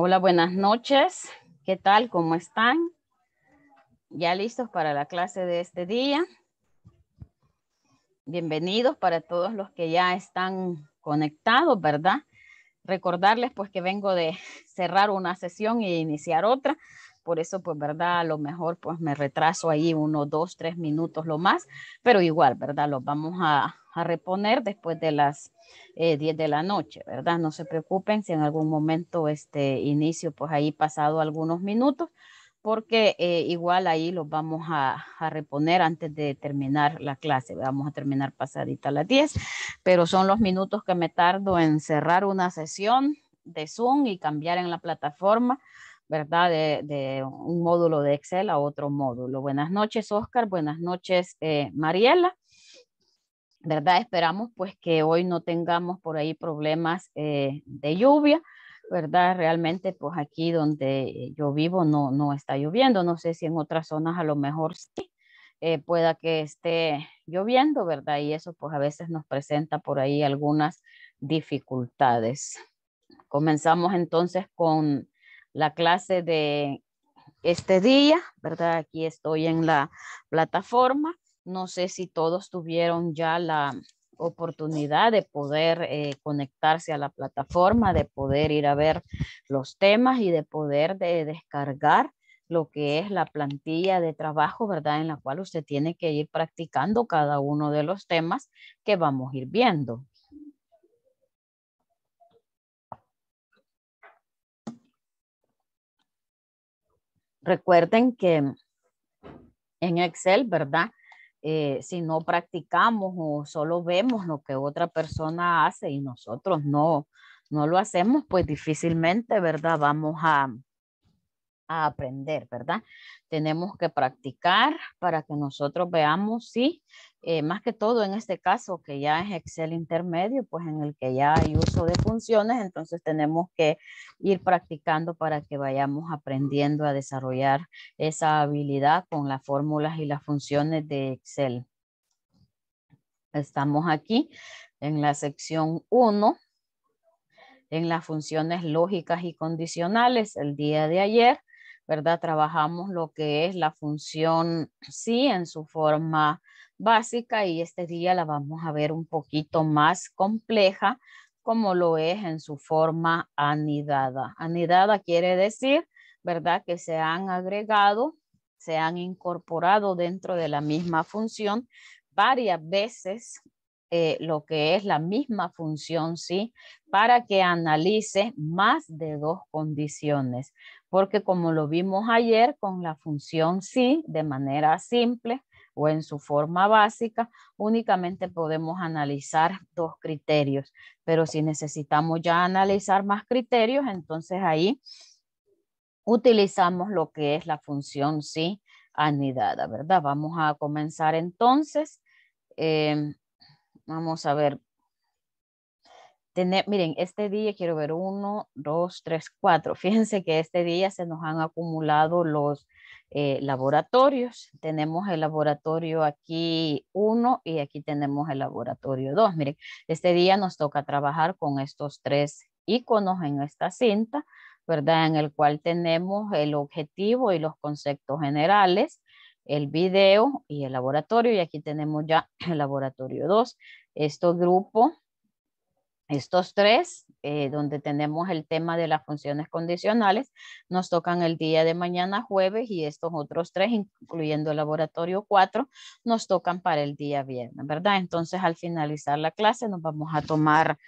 Hola, buenas noches. ¿Qué tal? ¿Cómo están? ¿Ya listos para la clase de este día? Bienvenidos para todos los que ya están conectados, ¿verdad? Recordarles pues que vengo de cerrar una sesión e iniciar otra por eso pues, ¿verdad? A lo mejor pues me retraso ahí uno, dos, tres minutos lo más, pero igual, ¿verdad? Los vamos a, reponer después de las eh, diez de la noche, ¿verdad? No se preocupen si en algún momento este inicio pues ahí pasado algunos minutos, porque eh, igual ahí los vamos a, reponer antes de terminar la clase. Vamos a terminar pasadita a las 10, pero son los minutos que me tardo en cerrar una sesión de Zoom y cambiar en la plataforma ¿verdad? De, un módulo de Excel a otro módulo. Buenas noches, Oscar. Buenas noches, eh, Mariela. ¿Verdad? Esperamos pues que hoy no tengamos por ahí problemas eh, de lluvia, ¿verdad? Realmente pues aquí donde yo vivo no, no está lloviendo. No sé si en otras zonas a lo mejor sí. Eh, pueda que esté lloviendo, ¿verdad? Y eso pues a veces nos presenta por ahí algunas dificultades. Comenzamos entonces con la clase de este día, ¿verdad? Aquí estoy en la plataforma. No sé si todos tuvieron ya la oportunidad de poder eh, conectarse a la plataforma, de poder ir a ver los temas y de poder de descargar lo que es la plantilla de trabajo, ¿verdad? En la cual usted tiene que ir practicando cada uno de los temas que vamos a ir viendo. Recuerden que en Excel, ¿verdad? Eh, si no practicamos o solo vemos lo que otra persona hace y nosotros no, no lo hacemos, pues difícilmente, ¿verdad? Vamos a, a aprender, ¿verdad? Tenemos que practicar para que nosotros veamos si, eh, más que todo en este caso, que ya es Excel intermedio, pues en el que ya hay uso de funciones, entonces tenemos que ir practicando para que vayamos aprendiendo a desarrollar esa habilidad con las fórmulas y las funciones de Excel. Estamos aquí en la sección 1 en las funciones lógicas y condicionales el día de ayer ¿verdad? Trabajamos lo que es la función sí en su forma básica y este día la vamos a ver un poquito más compleja como lo es en su forma anidada. Anidada quiere decir, ¿verdad? Que se han agregado, se han incorporado dentro de la misma función varias veces eh, lo que es la misma función, ¿sí? Para que analice más de dos condiciones porque como lo vimos ayer con la función sí, de manera simple o en su forma básica, únicamente podemos analizar dos criterios, pero si necesitamos ya analizar más criterios, entonces ahí utilizamos lo que es la función sí anidada, ¿verdad? Vamos a comenzar entonces. Eh, vamos a ver, miren, este día quiero ver uno, dos, tres, cuatro. Fíjense que este día se nos han acumulado los eh, laboratorios. Tenemos el laboratorio aquí uno y aquí tenemos el laboratorio dos. Miren, este día nos toca trabajar con estos tres iconos en esta cinta, ¿verdad? En el cual tenemos el objetivo y los conceptos generales el video y el laboratorio, y aquí tenemos ya el laboratorio 2. Este grupo estos tres, eh, donde tenemos el tema de las funciones condicionales, nos tocan el día de mañana jueves y estos otros tres, incluyendo el laboratorio 4, nos tocan para el día viernes, ¿verdad? Entonces, al finalizar la clase, nos vamos a tomar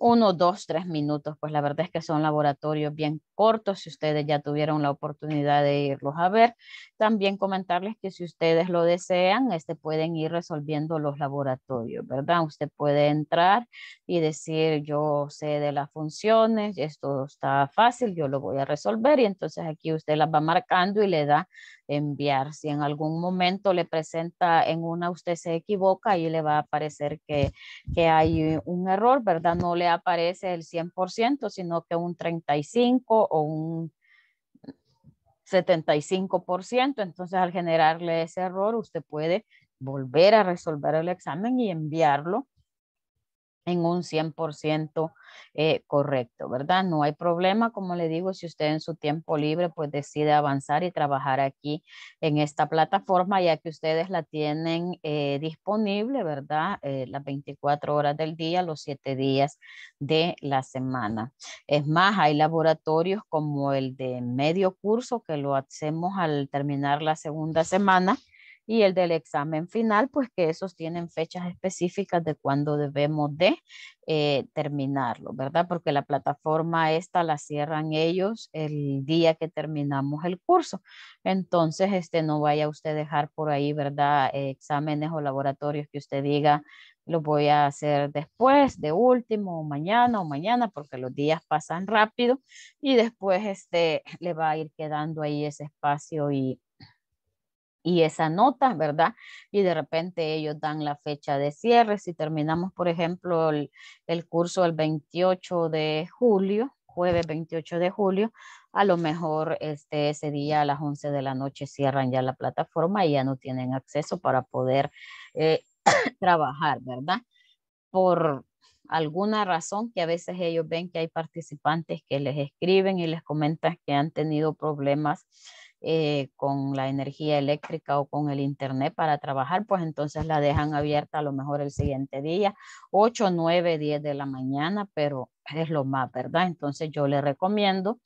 uno, dos, tres minutos, pues la verdad es que son laboratorios bien cortos, si ustedes ya tuvieron la oportunidad de irlos a ver. También comentarles que si ustedes lo desean, este pueden ir resolviendo los laboratorios, ¿verdad? Usted puede entrar y decir, yo sé de las funciones, esto está fácil, yo lo voy a resolver y entonces aquí usted las va marcando y le da enviar. Si en algún momento le presenta en una, usted se equivoca y le va a aparecer que, que hay un error, ¿verdad? No le aparece el 100%, sino que un 35 o un 75%. Entonces, al generarle ese error, usted puede volver a resolver el examen y enviarlo en un 100% eh, correcto, ¿verdad? No hay problema, como le digo, si usted en su tiempo libre pues decide avanzar y trabajar aquí en esta plataforma, ya que ustedes la tienen eh, disponible, ¿verdad? Eh, las 24 horas del día, los 7 días de la semana. Es más, hay laboratorios como el de medio curso que lo hacemos al terminar la segunda semana y el del examen final, pues que esos tienen fechas específicas de cuándo debemos de eh, terminarlo, ¿verdad? Porque la plataforma esta la cierran ellos el día que terminamos el curso. Entonces, este, no vaya usted a dejar por ahí, ¿verdad? Eh, exámenes o laboratorios que usted diga, lo voy a hacer después, de último, mañana o mañana, porque los días pasan rápido y después este, le va a ir quedando ahí ese espacio y y esa nota, ¿verdad? Y de repente ellos dan la fecha de cierre. Si terminamos, por ejemplo, el, curso el 28 de julio, jueves 28 de julio, a lo mejor este, ese día a las 11 de la noche cierran ya la plataforma y ya no tienen acceso para poder eh, trabajar, ¿verdad? Por, alguna razón que a veces ellos ven que hay participantes que les escriben y les comentan que han tenido problemas eh, con la energía eléctrica o con el internet para trabajar, pues entonces la dejan abierta a lo mejor el siguiente día, 8, 9, 10 de la mañana, pero es lo más, ¿verdad? Entonces yo le recomiendo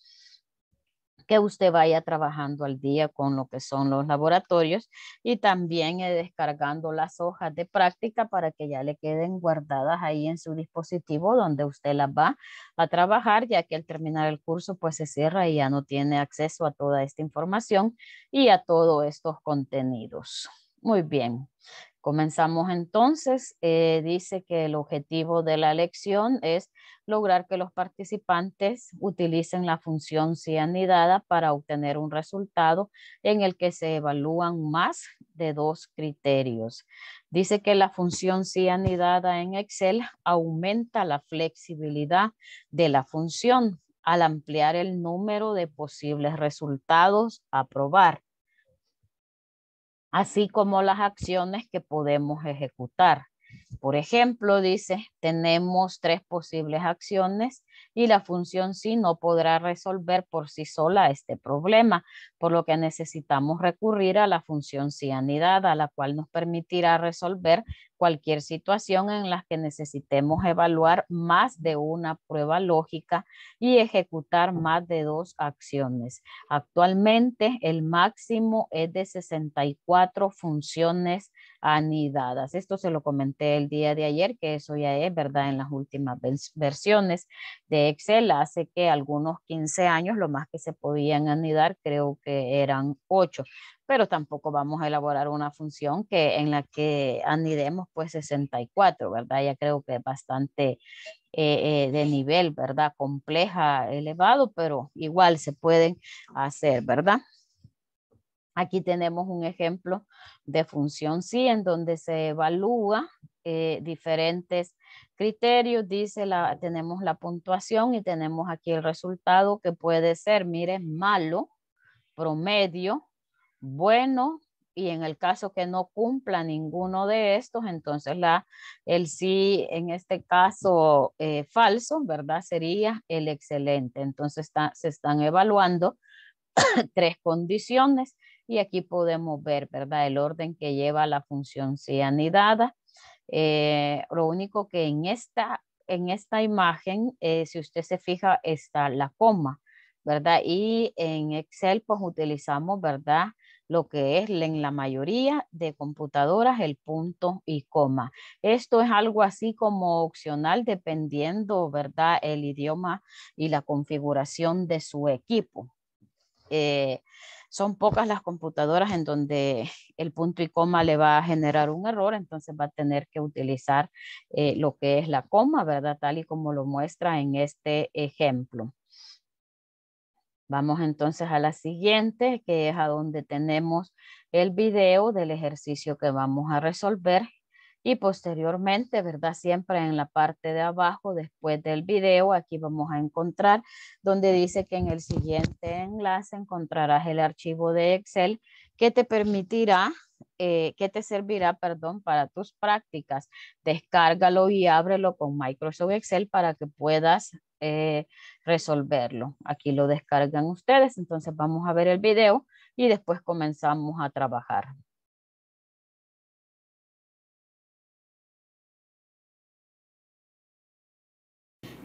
que usted vaya trabajando al día con lo que son los laboratorios y también eh, descargando las hojas de práctica para que ya le queden guardadas ahí en su dispositivo donde usted las va a trabajar, ya que al terminar el curso pues se cierra y ya no tiene acceso a toda esta información y a todos estos contenidos. Muy bien. Comenzamos entonces, eh, dice que el objetivo de la lección es lograr que los participantes utilicen la función anidada para obtener un resultado en el que se evalúan más de dos criterios. Dice que la función anidada en Excel aumenta la flexibilidad de la función al ampliar el número de posibles resultados a probar así como las acciones que podemos ejecutar. Por ejemplo, dice, tenemos tres posibles acciones y la función sí no podrá resolver por sí sola este problema, por lo que necesitamos recurrir a la función sí anidada, la cual nos permitirá resolver cualquier situación en la que necesitemos evaluar más de una prueba lógica y ejecutar más de dos acciones. Actualmente el máximo es de 64 funciones anidadas. Esto se lo comenté el día de ayer, que eso ya es, ¿verdad? En las últimas versiones de Excel hace que algunos 15 años lo más que se podían anidar creo que eran 8, pero tampoco vamos a elaborar una función que en la que anidemos pues 64, ¿verdad? Ya creo que es bastante eh, eh, de nivel, ¿verdad? Compleja, elevado, pero igual se pueden hacer, ¿verdad? Aquí tenemos un ejemplo de función sí en donde se evalúa eh, diferentes Criterio dice, la, tenemos la puntuación y tenemos aquí el resultado que puede ser, mire, malo, promedio, bueno, y en el caso que no cumpla ninguno de estos, entonces la, el sí, en este caso eh, falso, ¿verdad? Sería el excelente. Entonces se están evaluando tres condiciones y aquí podemos ver, ¿verdad? El orden que lleva la función si anidada eh, lo único que en esta, en esta imagen, eh, si usted se fija, está la coma, ¿verdad? Y en Excel, pues utilizamos, ¿verdad? Lo que es en la mayoría de computadoras el punto y coma. Esto es algo así como opcional dependiendo, ¿verdad? El idioma y la configuración de su equipo. Eh, son pocas las computadoras en donde el punto y coma le va a generar un error, entonces va a tener que utilizar eh, lo que es la coma, ¿verdad? Tal y como lo muestra en este ejemplo. Vamos entonces a la siguiente, que es a donde tenemos el video del ejercicio que vamos a resolver y posteriormente, ¿verdad? Siempre en la parte de abajo, después del video, aquí vamos a encontrar donde dice que en el siguiente enlace encontrarás el archivo de Excel que te permitirá, eh, que te servirá, perdón, para tus prácticas. Descárgalo y ábrelo con Microsoft Excel para que puedas eh, resolverlo. Aquí lo descargan ustedes, entonces vamos a ver el video y después comenzamos a trabajar.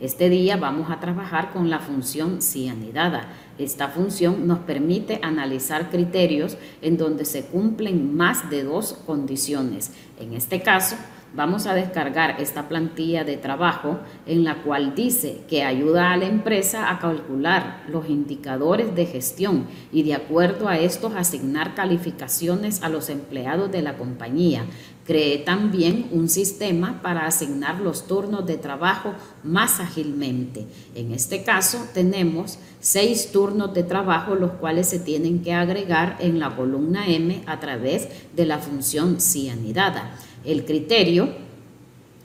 Este día vamos a trabajar con la función cianidada. Esta función nos permite analizar criterios en donde se cumplen más de dos condiciones. En este caso, vamos a descargar esta plantilla de trabajo en la cual dice que ayuda a la empresa a calcular los indicadores de gestión y de acuerdo a estos asignar calificaciones a los empleados de la compañía creé también un sistema para asignar los turnos de trabajo más ágilmente. En este caso tenemos seis turnos de trabajo los cuales se tienen que agregar en la columna M a través de la función cianidada. El criterio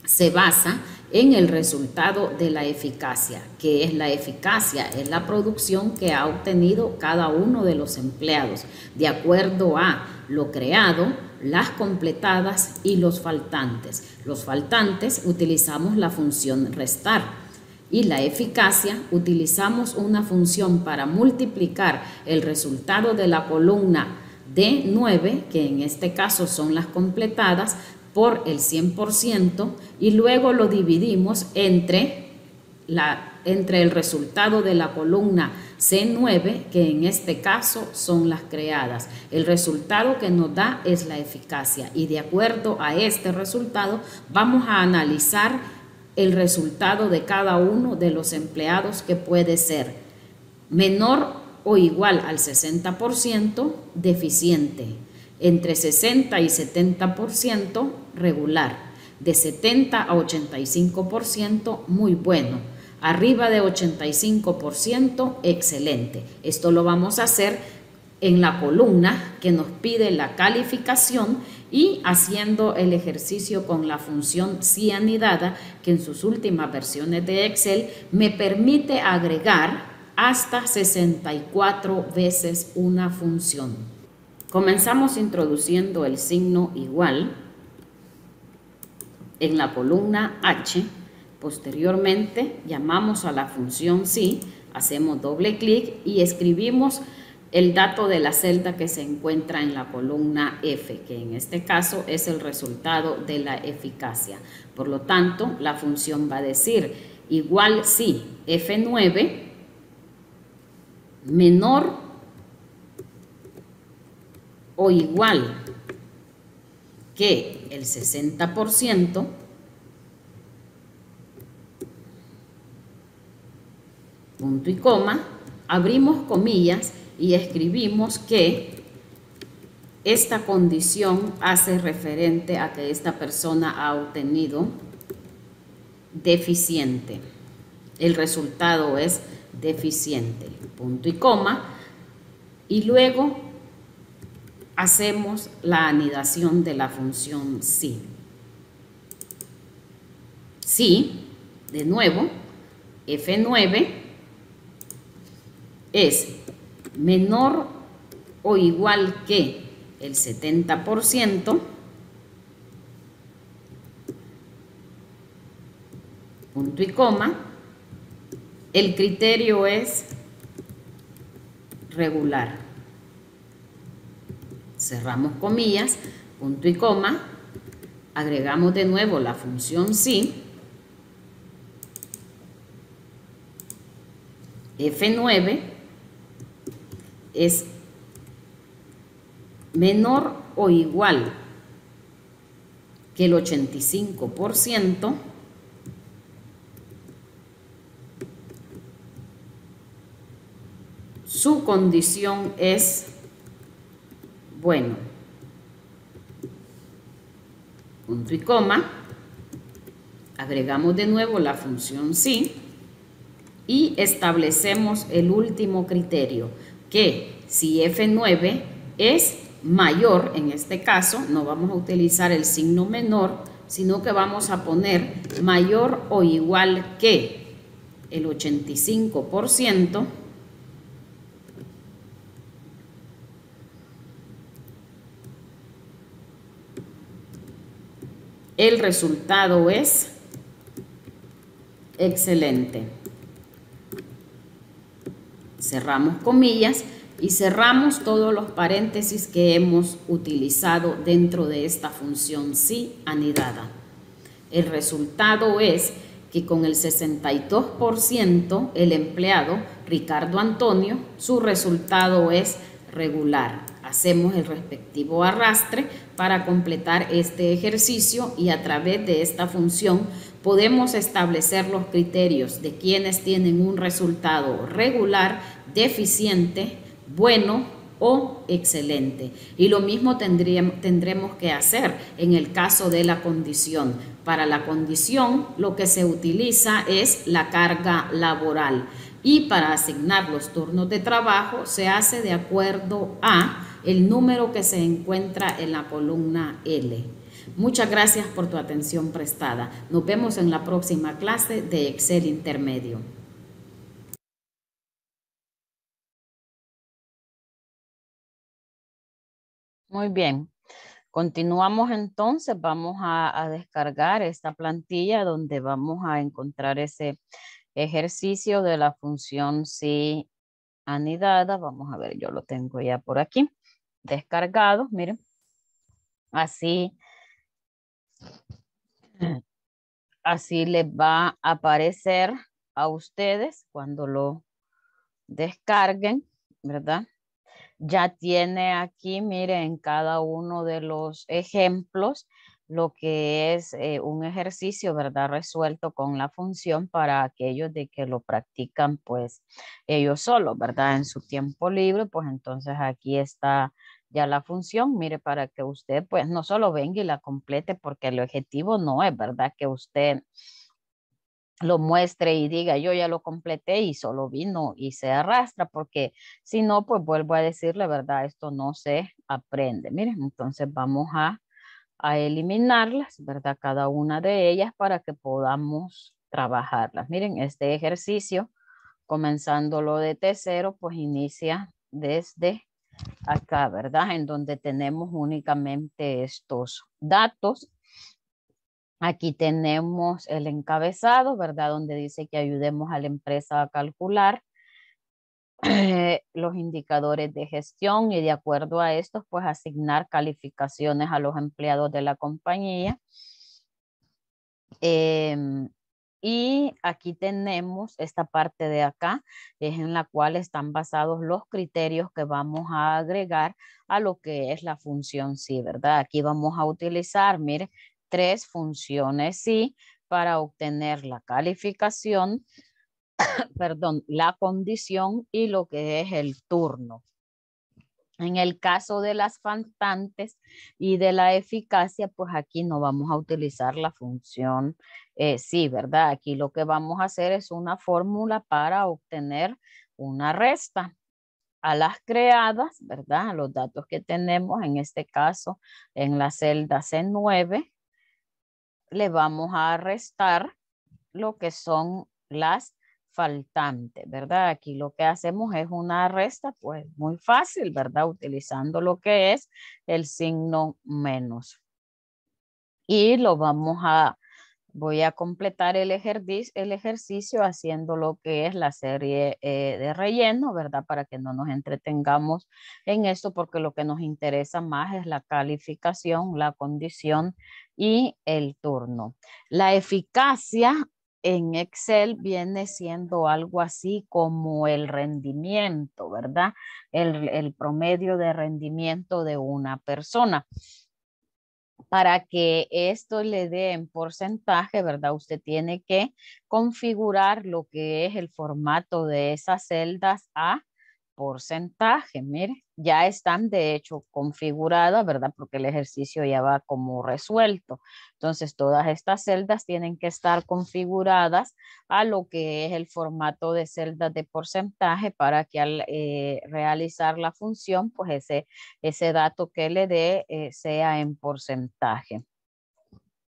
se basa en el resultado de la eficacia, que es la eficacia, es la producción que ha obtenido cada uno de los empleados, de acuerdo a lo creado, las completadas y los faltantes. Los faltantes utilizamos la función restar y la eficacia utilizamos una función para multiplicar el resultado de la columna de 9, que en este caso son las completadas, por el 100% y luego lo dividimos entre, la, entre el resultado de la columna C9, que en este caso son las creadas. El resultado que nos da es la eficacia y de acuerdo a este resultado vamos a analizar el resultado de cada uno de los empleados que puede ser menor o igual al 60% deficiente, entre 60 y 70% regular, de 70 a 85% muy bueno arriba de 85%, excelente. Esto lo vamos a hacer en la columna que nos pide la calificación y haciendo el ejercicio con la función anidada, que en sus últimas versiones de Excel me permite agregar hasta 64 veces una función. Comenzamos introduciendo el signo igual en la columna H Posteriormente llamamos a la función sí, hacemos doble clic y escribimos el dato de la celda que se encuentra en la columna F, que en este caso es el resultado de la eficacia. Por lo tanto, la función va a decir igual si F9 menor o igual que el 60%, punto y coma, abrimos comillas y escribimos que esta condición hace referente a que esta persona ha obtenido deficiente. El resultado es deficiente, punto y coma. Y luego hacemos la anidación de la función si si de nuevo, F9 es menor o igual que el 70%, punto y coma, el criterio es regular. Cerramos comillas, punto y coma, agregamos de nuevo la función sí, F9 es menor o igual que el 85%, su condición es bueno. Punto y coma. Agregamos de nuevo la función sí y establecemos el último criterio que si F9 es mayor, en este caso, no vamos a utilizar el signo menor, sino que vamos a poner mayor o igual que el 85%, el resultado es excelente cerramos comillas y cerramos todos los paréntesis que hemos utilizado dentro de esta función sí anidada. El resultado es que con el 62% el empleado Ricardo Antonio, su resultado es regular. Hacemos el respectivo arrastre para completar este ejercicio y a través de esta función podemos establecer los criterios de quienes tienen un resultado regular, deficiente, bueno o excelente. Y lo mismo tendremos que hacer en el caso de la condición. Para la condición lo que se utiliza es la carga laboral y para asignar los turnos de trabajo se hace de acuerdo a el número que se encuentra en la columna L. Muchas gracias por tu atención prestada. Nos vemos en la próxima clase de Excel Intermedio. Muy bien. Continuamos entonces, vamos a, descargar esta plantilla donde vamos a encontrar ese ejercicio de la función si anidada. Vamos a ver, yo lo tengo ya por aquí, descargado, miren. Así Así les va a aparecer a ustedes cuando lo descarguen, ¿verdad? Ya tiene aquí, miren, cada uno de los ejemplos lo que es eh, un ejercicio, ¿verdad? Resuelto con la función para aquellos de que lo practican, pues ellos solos, ¿verdad? En su tiempo libre, pues entonces aquí está ya la función, mire, para que usted pues no solo venga y la complete, porque el objetivo no es, ¿verdad? Que usted lo muestre y diga yo ya lo completé y solo vino y se arrastra, porque si no, pues vuelvo a decirle, ¿verdad? Esto no se aprende. Miren, entonces vamos a, eliminarlas, ¿verdad? Cada una de ellas para que podamos trabajarlas. Miren, este ejercicio, lo de T0, pues inicia desde acá, ¿verdad? En donde tenemos únicamente estos datos. Aquí tenemos el encabezado, ¿verdad? Donde dice que ayudemos a la empresa a calcular eh, los indicadores de gestión y de acuerdo a estos, pues asignar calificaciones a los empleados de la compañía. Em, y aquí tenemos esta parte de acá, es en la cual están basados los criterios que vamos a agregar a lo que es la función sí, ¿verdad? Aquí vamos a utilizar, mire, tres funciones sí para obtener la calificación, perdón, la condición y lo que es el turno. En el caso de las faltantes y de la eficacia, pues aquí no vamos a utilizar la función eh, sí, ¿verdad? Aquí lo que vamos a hacer es una fórmula para obtener una resta a las creadas, ¿verdad? A los datos que tenemos, en este caso, en la celda C9, le vamos a restar lo que son las faltante, ¿verdad? Aquí lo que hacemos es una resta, pues muy fácil, ¿verdad? Utilizando lo que es el signo menos. Y lo vamos a, voy a completar el, ejercicio, el ejercicio haciendo lo que es la serie eh, de relleno, ¿verdad? Para que no nos entretengamos en esto, porque lo que nos interesa más es la calificación, la condición y el turno. La eficacia en Excel viene siendo algo así como el rendimiento, ¿verdad? El, promedio de rendimiento de una persona. Para que esto le dé en porcentaje, ¿verdad? Usted tiene que configurar lo que es el formato de esas celdas a porcentaje, mire, ya están de hecho configuradas, ¿verdad? Porque el ejercicio ya va como resuelto. Entonces, todas estas celdas tienen que estar configuradas a lo que es el formato de celdas de porcentaje para que al eh, realizar la función, pues ese, ese dato que le dé eh, sea en porcentaje.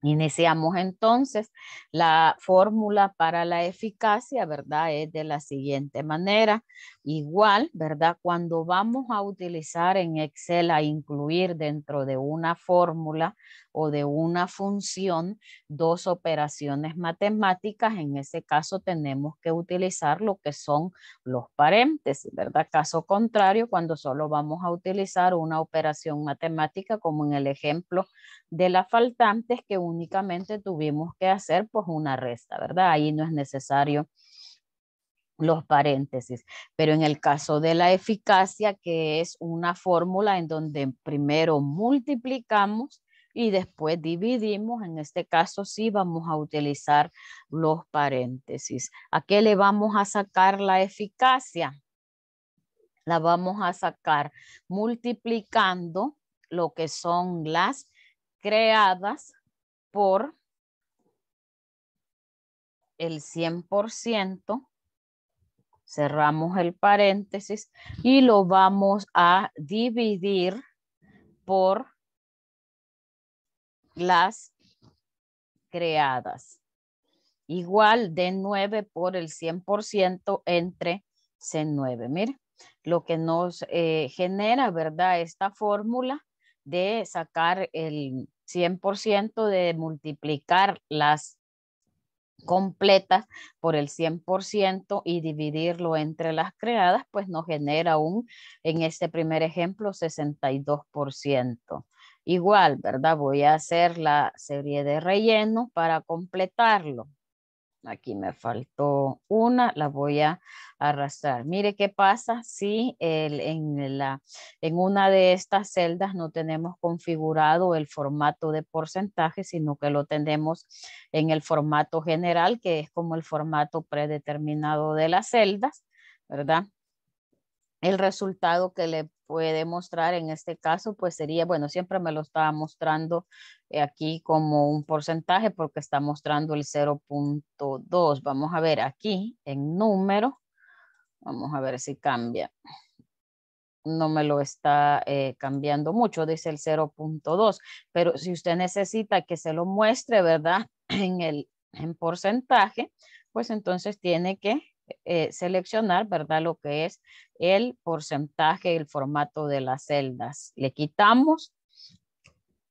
Iniciamos entonces la fórmula para la eficacia, ¿verdad? Es de la siguiente manera. Igual, ¿verdad? Cuando vamos a utilizar en Excel a incluir dentro de una fórmula o de una función dos operaciones matemáticas, en ese caso tenemos que utilizar lo que son los paréntesis, ¿verdad? Caso contrario, cuando solo vamos a utilizar una operación matemática, como en el ejemplo de la faltante, que un únicamente tuvimos que hacer pues una resta, ¿verdad? Ahí no es necesario los paréntesis, pero en el caso de la eficacia, que es una fórmula en donde primero multiplicamos y después dividimos, en este caso sí vamos a utilizar los paréntesis. ¿A qué le vamos a sacar la eficacia? La vamos a sacar multiplicando lo que son las creadas por el 100%, cerramos el paréntesis y lo vamos a dividir por las creadas. Igual de 9 por el 100% entre C9. Mire, lo que nos eh, genera, ¿verdad? Esta fórmula de sacar el 100% de multiplicar las completas por el 100% y dividirlo entre las creadas, pues nos genera un, en este primer ejemplo, 62%. Igual, ¿verdad? Voy a hacer la serie de relleno para completarlo. Aquí me faltó una, la voy a arrastrar. Mire qué pasa si en una de estas celdas no tenemos configurado el formato de porcentaje, sino que lo tenemos en el formato general, que es como el formato predeterminado de las celdas, ¿verdad? el resultado que le puede mostrar en este caso, pues sería, bueno, siempre me lo estaba mostrando eh, aquí como un porcentaje porque está mostrando el 0.2. Vamos a ver aquí en número, vamos a ver si cambia. No me lo está eh, cambiando mucho, dice el 0.2, pero si usted necesita que se lo muestre, ¿verdad? En el en porcentaje, pues entonces tiene que eh, seleccionar, ¿verdad? Lo que es el porcentaje, el formato de las celdas. Le quitamos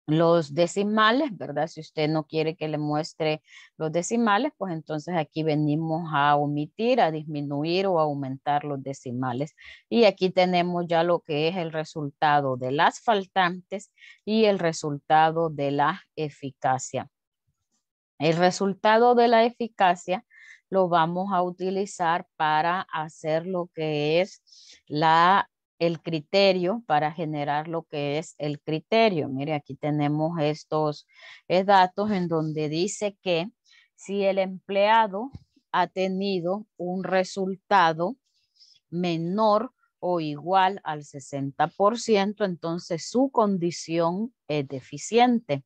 los decimales, ¿verdad? Si usted no quiere que le muestre los decimales, pues entonces aquí venimos a omitir, a disminuir o aumentar los decimales. Y aquí tenemos ya lo que es el resultado de las faltantes y el resultado de la eficacia. El resultado de la eficacia lo vamos a utilizar para hacer lo que es el criterio, para generar lo que es el criterio. Mire, aquí tenemos estos eh, datos en donde dice que si el empleado ha tenido un resultado menor o igual al 60%, entonces su condición es deficiente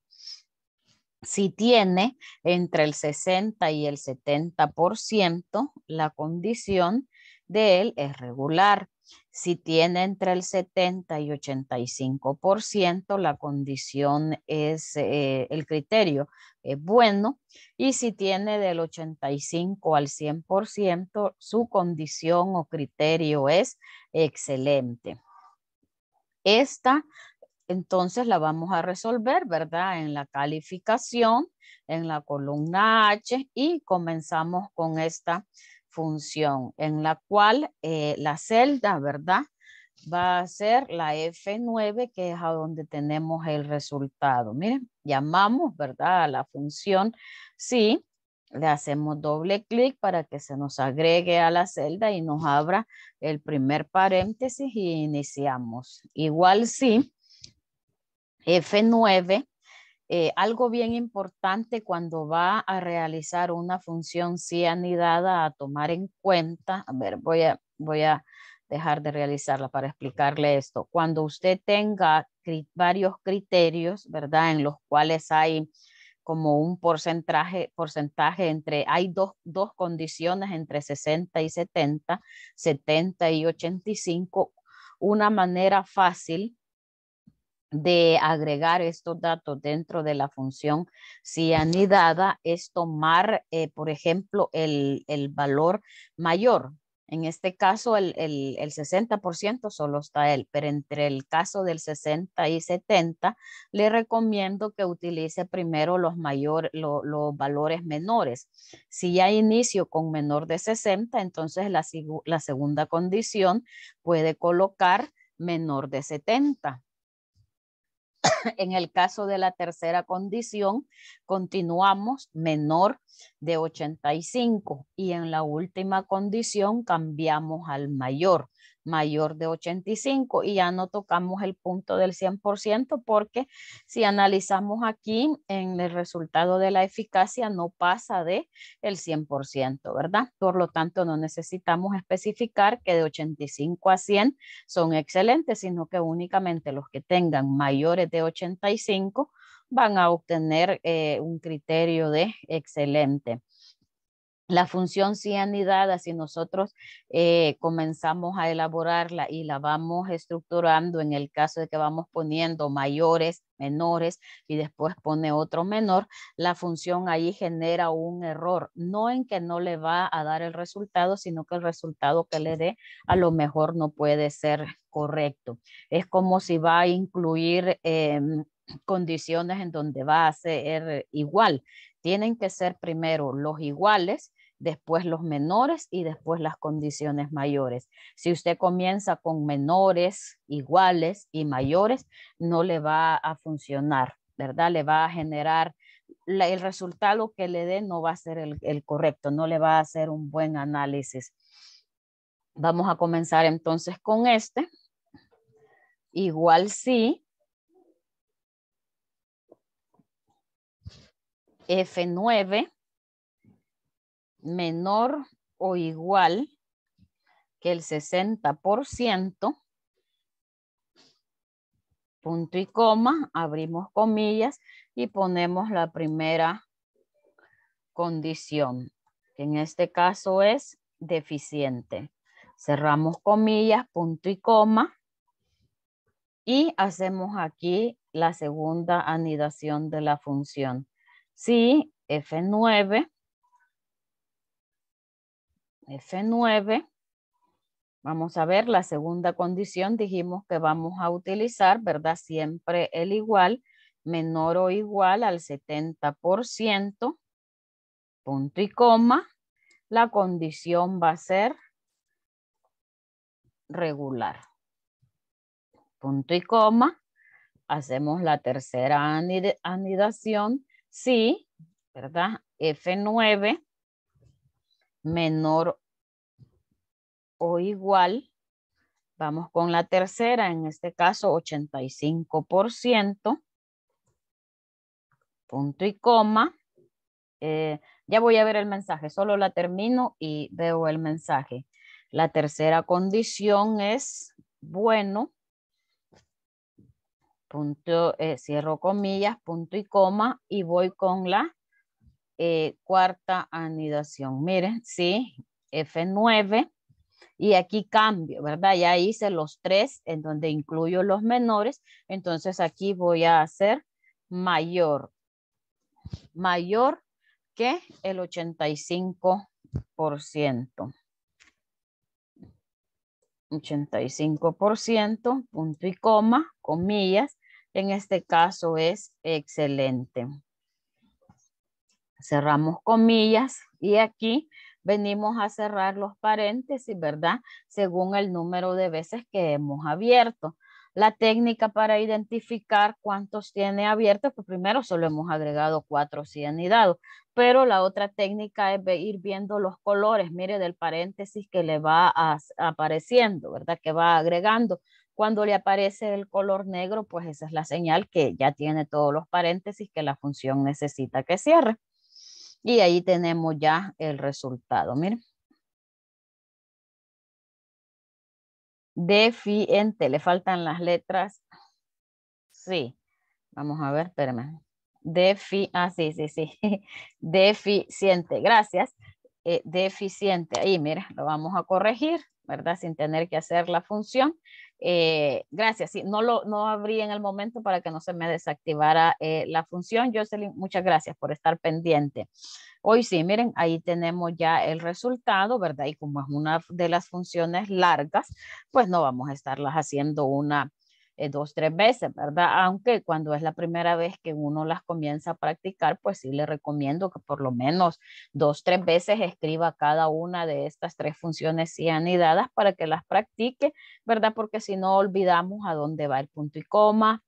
si tiene entre el 60 y el 70%, la condición de él es regular. Si tiene entre el 70 y 85%, la condición es, eh, el criterio es bueno. Y si tiene del 85 al 100%, su condición o criterio es excelente. Esta entonces la vamos a resolver, ¿verdad? En la calificación, en la columna H y comenzamos con esta función en la cual eh, la celda, ¿verdad? Va a ser la F9, que es a donde tenemos el resultado. Miren, llamamos, ¿verdad? A la función sí, le hacemos doble clic para que se nos agregue a la celda y nos abra el primer paréntesis y iniciamos. Igual sí, F9, eh, algo bien importante cuando va a realizar una función cianidada a tomar en cuenta, a ver, voy a, voy a dejar de realizarla para explicarle esto. Cuando usted tenga varios criterios, ¿verdad? En los cuales hay como un porcentaje, porcentaje entre, hay dos, dos condiciones entre 60 y 70, 70 y 85. Una manera fácil de agregar estos datos dentro de la función anidada es tomar, eh, por ejemplo, el, valor mayor. En este caso, el, 60% solo está él, pero entre el caso del 60 y 70, le recomiendo que utilice primero los, los valores menores. Si ya inicio con menor de 60, entonces la segunda condición puede colocar menor de 70 En el caso de la tercera condición, continuamos menor de 85 y en la última condición cambiamos al mayor mayor de 85 y ya no tocamos el punto del 100% porque si analizamos aquí en el resultado de la eficacia no pasa de el 100%, ¿verdad? Por lo tanto, no necesitamos especificar que de 85 a 100 son excelentes, sino que únicamente los que tengan mayores de 85 van a obtener eh, un criterio de excelente la función anidada, si nosotros eh, comenzamos a elaborarla y la vamos estructurando en el caso de que vamos poniendo mayores, menores y después pone otro menor, la función ahí genera un error, no en que no le va a dar el resultado, sino que el resultado que le dé a lo mejor no puede ser correcto. Es como si va a incluir... Em, condiciones en donde va a ser igual tienen que ser primero los iguales después los menores y después las condiciones mayores. Si usted comienza con menores iguales y mayores, no le va a funcionar, ¿verdad? Le va a generar el resultado que le dé no va a ser el, el correcto, no le va a hacer un buen análisis. Vamos a comenzar entonces con este. Igual sí. F9 menor o igual que el 60%, punto y coma, abrimos comillas y ponemos la primera condición, que en este caso es deficiente. Cerramos comillas, punto y coma, y hacemos aquí la segunda anidación de la función. Si F9 F9. Vamos a ver la segunda condición. Dijimos que vamos a utilizar, ¿verdad? Siempre el igual, menor o igual al 70%, punto y coma. La condición va a ser regular. Punto y coma. Hacemos la tercera anidación. Sí, ¿verdad? F9 menor o igual. Vamos con la tercera, en este caso 85%, punto y coma. Eh, ya voy a ver el mensaje, solo la termino y veo el mensaje. La tercera condición es bueno, punto, eh, cierro comillas, punto y coma, y voy con la eh, cuarta anidación. Miren, sí, F9. Y aquí cambio, ¿verdad? Ya hice los tres en donde incluyo los menores. Entonces aquí voy a hacer mayor. Mayor que el 85%. 85%, punto y coma, comillas. En este caso es excelente cerramos comillas y aquí venimos a cerrar los paréntesis, ¿verdad? Según el número de veces que hemos abierto. La técnica para identificar cuántos tiene abiertos, pues primero solo hemos agregado cuatro si pero la otra técnica es ir viendo los colores, mire, del paréntesis que le va apareciendo, ¿verdad? Que va agregando. Cuando le aparece el color negro, pues esa es la señal que ya tiene todos los paréntesis que la función necesita que cierre. Y ahí tenemos ya el resultado, miren. Deficiente, le faltan las letras. Sí, vamos a ver, espérame. Defi, ah, sí, sí, sí. Deficiente, gracias. Eh, deficiente, ahí mira, lo vamos a corregir, ¿verdad? Sin tener que hacer la función. Eh, gracias, sí, no lo no abrí en el momento para que no se me desactivara eh, la función. Jocelyn, muchas gracias por estar pendiente. Hoy sí, miren, ahí tenemos ya el resultado, ¿verdad? Y como es una de las funciones largas, pues no vamos a estarlas haciendo una eh, dos, tres veces, ¿verdad? Aunque cuando es la primera vez que uno las comienza a practicar, pues sí le recomiendo que por lo menos dos, tres veces escriba cada una de estas tres funciones anidadas para que las practique, ¿verdad? Porque si no olvidamos a dónde va el punto y coma,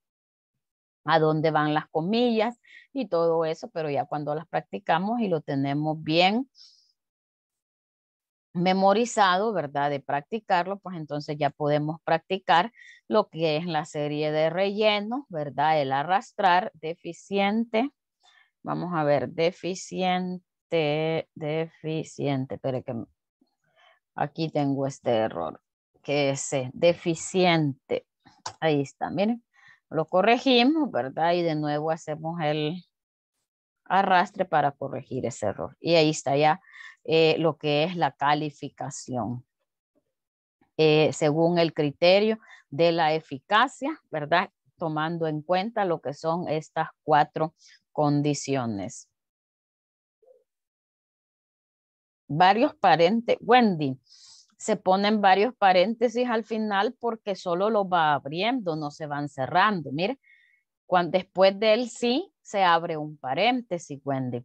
a dónde van las comillas y todo eso, pero ya cuando las practicamos y lo tenemos bien memorizado, ¿verdad? De practicarlo, pues entonces ya podemos practicar lo que es la serie de rellenos, ¿verdad? El arrastrar, deficiente, vamos a ver, deficiente, deficiente, espere que aquí tengo este error, que es eh, deficiente, ahí está, miren, lo corregimos, ¿verdad? Y de nuevo hacemos el arrastre para corregir ese error. Y ahí está ya eh, lo que es la calificación. Eh, según el criterio de la eficacia, ¿verdad? Tomando en cuenta lo que son estas cuatro condiciones. Varios paréntesis, Wendy, se ponen varios paréntesis al final porque solo lo va abriendo, no se van cerrando. Mire, cuando, después del sí se abre un paréntesis, Wendy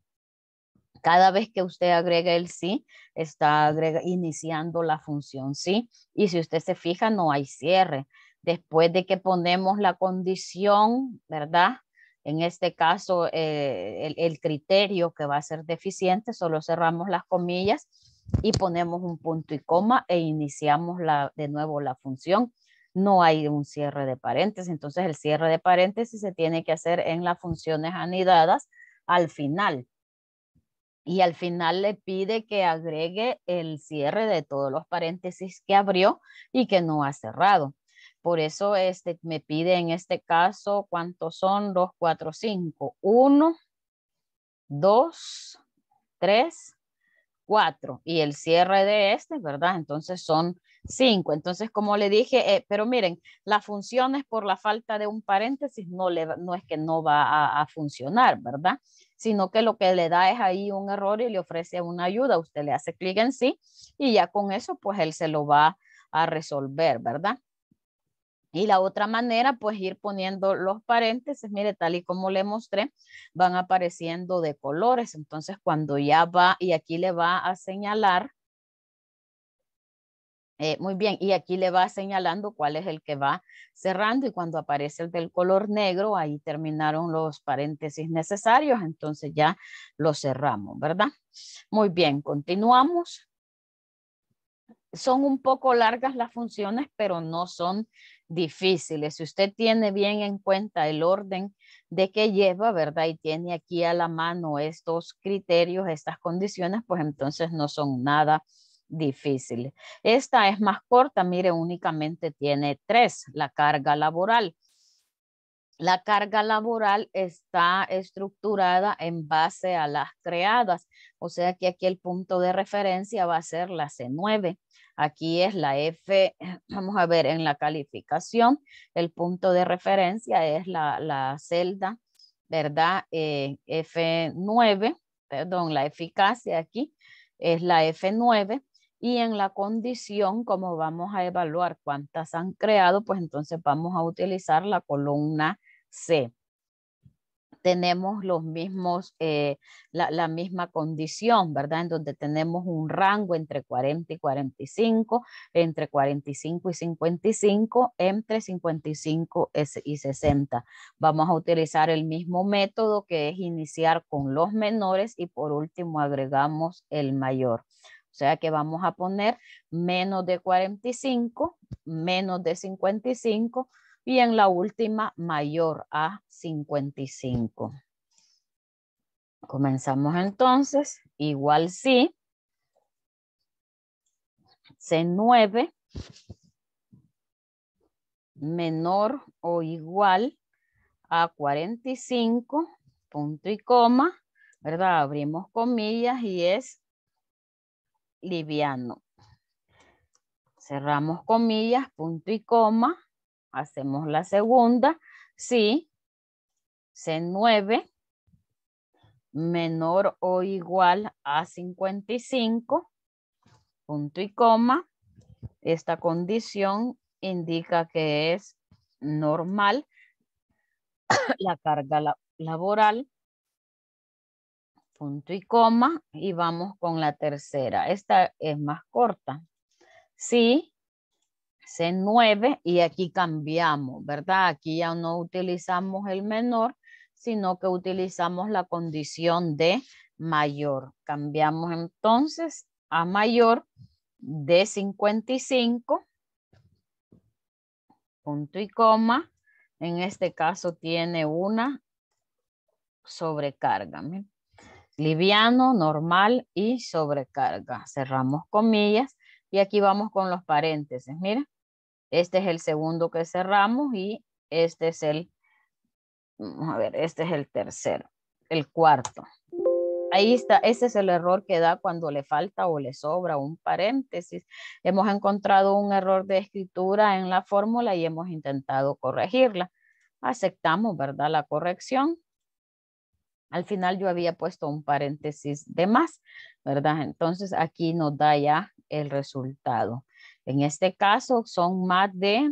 cada vez que usted agrega el sí, está iniciando la función sí. Y si usted se fija, no hay cierre. Después de que ponemos la condición, ¿verdad? En este caso, eh, el, criterio que va a ser deficiente, solo cerramos las comillas y ponemos un punto y coma e iniciamos la, de nuevo la función. No hay un cierre de paréntesis, entonces el cierre de paréntesis se tiene que hacer en las funciones anidadas al final y al final le pide que agregue el cierre de todos los paréntesis que abrió y que no ha cerrado. Por eso este, me pide en este caso cuántos son 2, 4, 5. 1, 2, 3, 4. Y el cierre de este, ¿verdad? Entonces son 5. Entonces, como le dije, eh, pero miren, las es por la falta de un paréntesis no, le, no es que no va a funcionar, ¿verdad? sino que lo que le da es ahí un error y le ofrece una ayuda. Usted le hace clic en sí y ya con eso, pues él se lo va a resolver, ¿verdad? Y la otra manera, pues ir poniendo los paréntesis, mire, tal y como le mostré, van apareciendo de colores. Entonces, cuando ya va, y aquí le va a señalar eh, muy bien, y aquí le va señalando cuál es el que va cerrando y cuando aparece el del color negro, ahí terminaron los paréntesis necesarios, entonces ya lo cerramos, ¿verdad? Muy bien, continuamos. Son un poco largas las funciones, pero no son difíciles. Si usted tiene bien en cuenta el orden de que lleva, ¿verdad? Y tiene aquí a la mano estos criterios, estas condiciones, pues entonces no son nada difíciles. Esta es más corta, mire, únicamente tiene tres, la carga laboral. La carga laboral está estructurada en base a las creadas, o sea que aquí el punto de referencia va a ser la C9. Aquí es la F, vamos a ver en la calificación, el punto de referencia es la, celda, ¿verdad? Eh, F9, perdón, la eficacia aquí es la F9 y en la condición, como vamos a evaluar cuántas han creado, pues entonces vamos a utilizar la columna C. Tenemos los mismos, eh, la, la, misma condición, ¿verdad? En donde tenemos un rango entre 40 y 45, entre 45 y 55, entre 55 y 60. Vamos a utilizar el mismo método que es iniciar con los menores y por último agregamos el mayor. O sea que vamos a poner menos de 45, menos de 55 y en la última mayor a 55. Comenzamos entonces, igual sí. C9 menor o igual a 45, punto y coma, ¿verdad? Abrimos comillas y es liviano. Cerramos comillas, punto y coma. Hacemos la segunda. Si C9 menor o igual a 55, punto y coma. Esta condición indica que es normal la carga laboral punto y coma y vamos con la tercera. Esta es más corta. Sí, C9 y aquí cambiamos, ¿verdad? Aquí ya no utilizamos el menor, sino que utilizamos la condición de mayor. Cambiamos entonces a mayor de 55, punto y coma. En este caso tiene una sobrecarga. ¿me? liviano, normal y sobrecarga. Cerramos comillas y aquí vamos con los paréntesis. Mira, este es el segundo que cerramos y este es el, a ver, este es el tercero, el cuarto. Ahí está, ese es el error que da cuando le falta o le sobra un paréntesis. Hemos encontrado un error de escritura en la fórmula y hemos intentado corregirla. Aceptamos, ¿verdad? La corrección al final yo había puesto un paréntesis de más, ¿verdad? Entonces aquí nos da ya el resultado. En este caso son más de,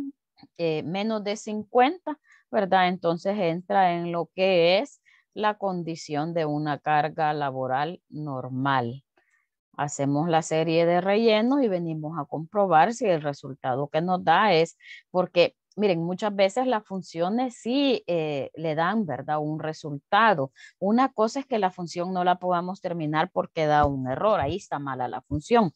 eh, menos de 50, ¿verdad? Entonces entra en lo que es la condición de una carga laboral normal. Hacemos la serie de rellenos y venimos a comprobar si el resultado que nos da es porque miren, muchas veces las funciones sí eh, le dan, ¿verdad? Un resultado. Una cosa es que la función no la podamos terminar porque da un error, ahí está mala la función.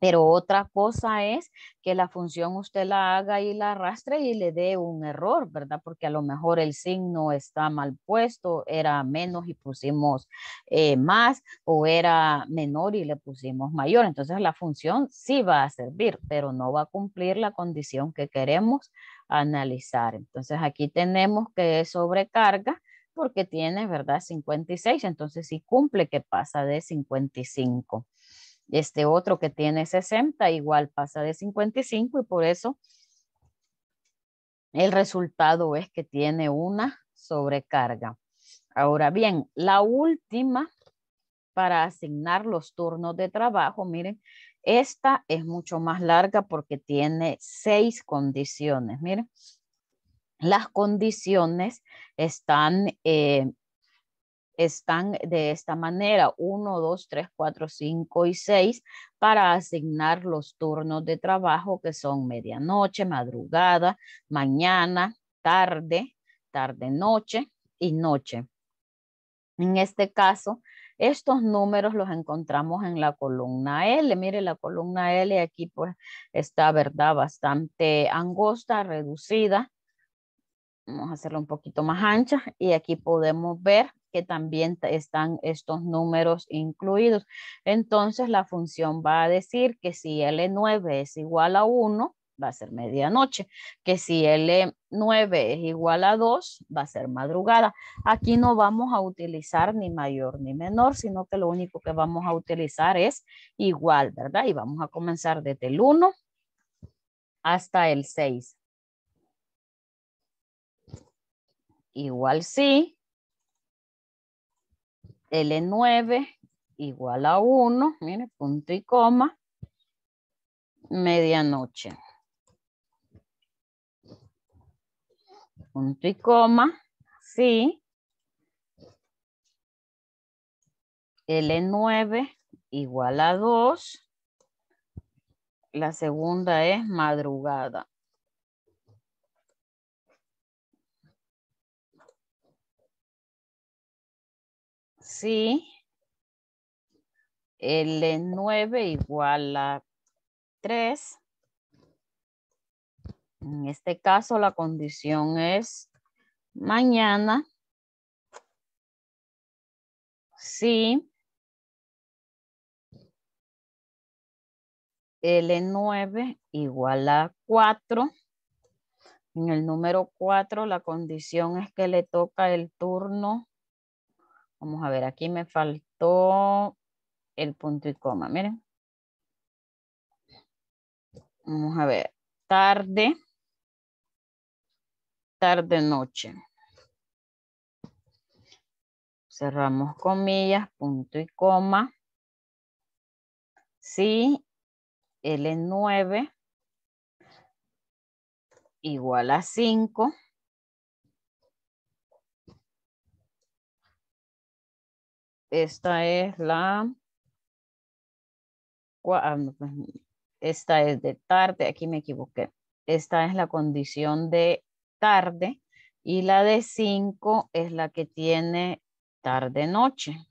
Pero otra cosa es que la función usted la haga y la arrastre y le dé un error, ¿verdad? Porque a lo mejor el signo está mal puesto, era menos y pusimos eh, más, o era menor y le pusimos mayor. Entonces la función sí va a servir, pero no va a cumplir la condición que queremos analizar. Entonces aquí tenemos que sobrecarga porque tiene, ¿verdad? 56, entonces si cumple que pasa de 55. Este otro que tiene 60 igual pasa de 55 y por eso el resultado es que tiene una sobrecarga. Ahora bien, la última para asignar los turnos de trabajo, miren, esta es mucho más larga porque tiene seis condiciones. Miren, las condiciones están eh, están de esta manera, 1, 2, 3, 4, 5 y 6, para asignar los turnos de trabajo que son medianoche, madrugada, mañana, tarde, tarde-noche y noche. En este caso, estos números los encontramos en la columna L. Mire, la columna L aquí pues está, ¿verdad? Bastante angosta, reducida. Vamos a hacerlo un poquito más ancha y aquí podemos ver que también están estos números incluidos. Entonces la función va a decir que si L9 es igual a 1, va a ser medianoche, que si L9 es igual a 2, va a ser madrugada. Aquí no vamos a utilizar ni mayor ni menor, sino que lo único que vamos a utilizar es igual, ¿verdad? Y vamos a comenzar desde el 1 hasta el 6. Igual sí, L9 igual a 1, mire, punto y coma, medianoche. Punto y coma, sí. L9 igual a 2. La segunda es madrugada. Sí. L9 igual a 3. En este caso la condición es mañana. Sí. L9 igual a 4. En el número 4 la condición es que le toca el turno Vamos a ver, aquí me faltó el punto y coma, miren. Vamos a ver, tarde, tarde, noche. Cerramos comillas, punto y coma. Sí, L9 igual a 5. Esta es la... Ah, pues, esta es de tarde, aquí me equivoqué. Esta es la condición de tarde y la de cinco es la que tiene tarde-noche.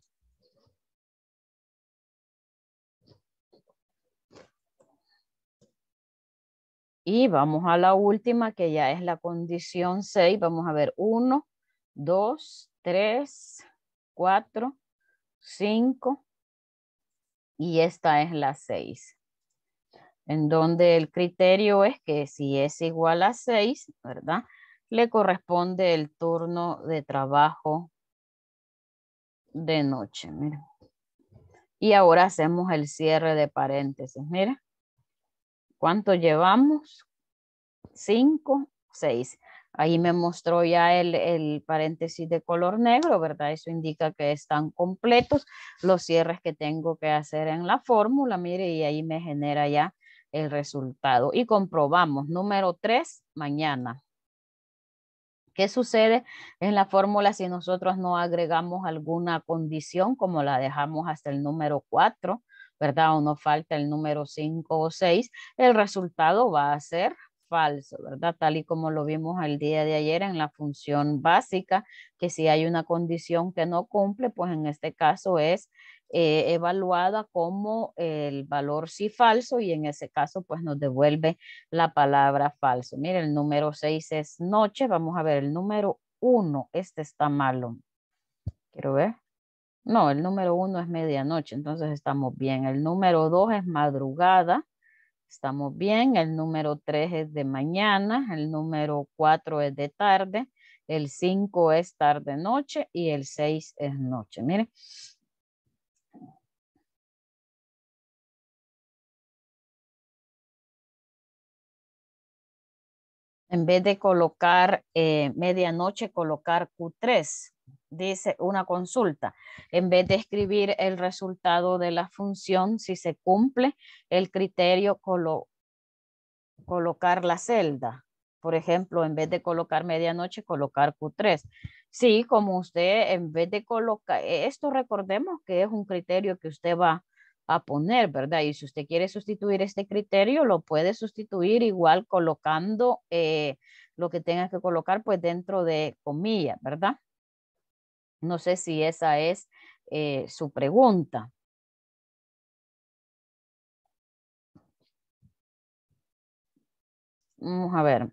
Y vamos a la última que ya es la condición seis. Vamos a ver 1, 2, tres cuatro 5 y esta es la 6. En donde el criterio es que si es igual a 6, ¿verdad? Le corresponde el turno de trabajo de noche, Y ahora hacemos el cierre de paréntesis, mira. ¿Cuánto llevamos? 5, 6. Ahí me mostró ya el, paréntesis de color negro, ¿verdad? Eso indica que están completos los cierres que tengo que hacer en la fórmula, mire, y ahí me genera ya el resultado. Y comprobamos, número 3, mañana. ¿Qué sucede en la fórmula si nosotros no agregamos alguna condición como la dejamos hasta el número 4, ¿verdad? O nos falta el número 5 o 6, el resultado va a ser falso, ¿verdad? Tal y como lo vimos el día de ayer en la función básica, que si hay una condición que no cumple, pues en este caso es eh, evaluada como el valor si falso y en ese caso pues nos devuelve la palabra falso. Mire, el número 6 es noche, vamos a ver el número 1, este está malo. Quiero ver. No, el número 1 es medianoche, entonces estamos bien. El número 2 es madrugada. Estamos bien. El número 3 es de mañana. El número 4 es de tarde. El 5 es tarde-noche. Y el 6 es noche. Miren. En vez de colocar eh, medianoche, colocar Q3 dice una consulta. En vez de escribir el resultado de la función, si se cumple el criterio, colocar la celda. Por ejemplo, en vez de colocar medianoche, colocar Q3. Sí, como usted, en vez de colocar, esto recordemos que es un criterio que usted va a poner, ¿verdad? Y si usted quiere sustituir este criterio, lo puede sustituir igual colocando eh, lo que tenga que colocar, pues dentro de comillas, ¿verdad? No sé si esa es eh, su pregunta. Vamos a ver.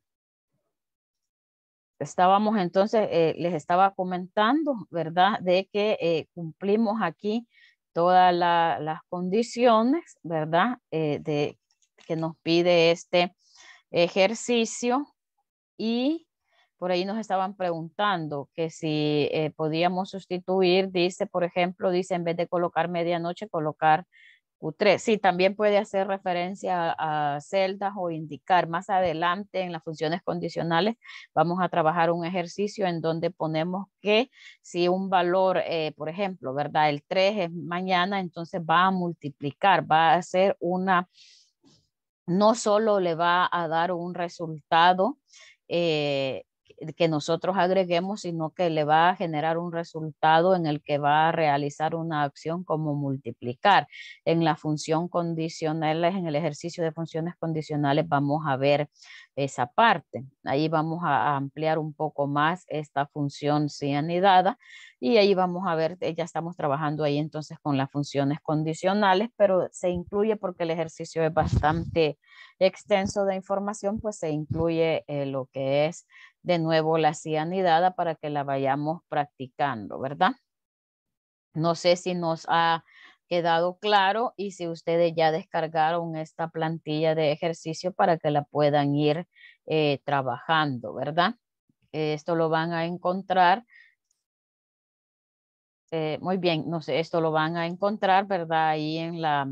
Estábamos entonces, eh, les estaba comentando, ¿verdad? De que eh, cumplimos aquí todas las condiciones, ¿verdad? de, que nos pide este ejercicio y por ahí nos estaban preguntando que si eh, podíamos sustituir, dice, por ejemplo, dice, en vez de colocar medianoche, colocar Q3. Sí, también puede hacer referencia a, celdas o indicar más adelante en las funciones condicionales. Vamos a trabajar un ejercicio en donde ponemos que si un valor, eh, por ejemplo, ¿verdad? El 3 es mañana, entonces va a multiplicar, va a ser una, no solo le va a dar un resultado, eh, que nosotros agreguemos, sino que le va a generar un resultado en el que va a realizar una acción como multiplicar. En la función condicional, en el ejercicio de funciones condicionales, vamos a ver esa parte. Ahí vamos a ampliar un poco más esta función cianidada y ahí vamos a ver, eh, ya estamos trabajando ahí entonces con las funciones condicionales, pero se incluye porque el ejercicio es bastante extenso de información, pues se incluye eh, lo que es de nuevo la cianidada para que la vayamos practicando, ¿verdad? No sé si nos ha quedado claro y si ustedes ya descargaron esta plantilla de ejercicio para que la puedan ir eh, trabajando, ¿verdad? esto lo van a encontrar. Eh, muy bien, no sé, esto lo van a encontrar, ¿verdad? Ahí en la,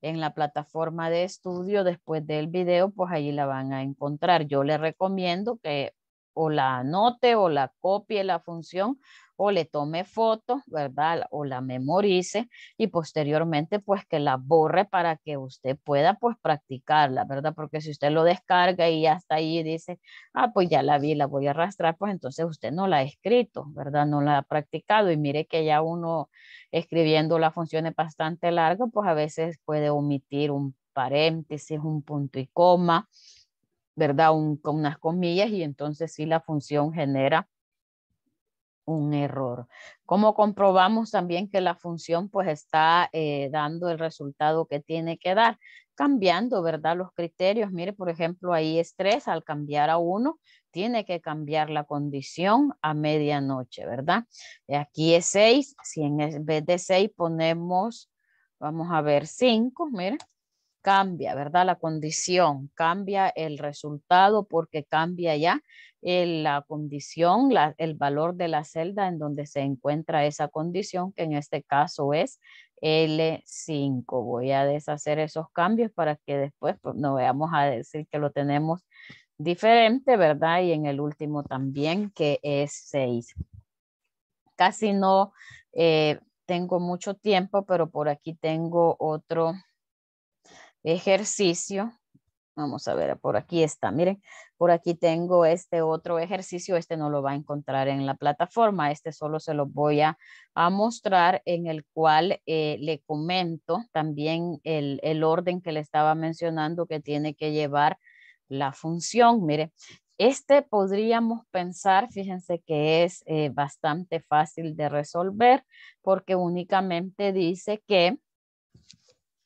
en la plataforma de estudio, después del video, pues ahí la van a encontrar. Yo les recomiendo que o la anote o la copie la función o le tome foto, ¿verdad? O la memorice y posteriormente pues que la borre para que usted pueda pues practicarla, ¿verdad? Porque si usted lo descarga y ya está ahí dice, ah, pues ya la vi, la voy a arrastrar, pues entonces usted no la ha escrito, ¿verdad? No la ha practicado y mire que ya uno escribiendo la función es bastante larga, pues a veces puede omitir un paréntesis, un punto y coma, ¿verdad? con unas comillas y entonces sí la función genera un error. ¿Cómo comprobamos también que la función pues está eh, dando el resultado que tiene que dar? Cambiando, ¿verdad? Los criterios. Mire, por ejemplo, ahí es 3, al cambiar a uno. tiene que cambiar la condición a medianoche, ¿verdad? Aquí es 6, si en vez de 6 ponemos, vamos a ver 5, mire, cambia, ¿verdad? La condición, cambia el resultado porque cambia ya eh, la condición, el valor de la celda en donde se encuentra esa condición, que en este caso es L5. Voy a deshacer esos cambios para que después pues, no veamos a decir que lo tenemos diferente, ¿verdad? Y en el último también, que es 6. Casi no eh, tengo mucho tiempo, pero por aquí tengo otro ejercicio. Vamos a ver, por aquí está, miren, por aquí tengo este otro ejercicio, este no lo va a encontrar en la plataforma, este solo se lo voy a, mostrar en el cual eh, le comento también el, orden que le estaba mencionando que tiene que llevar la función. Mire, este podríamos pensar, fíjense que es eh, bastante fácil de resolver porque únicamente dice que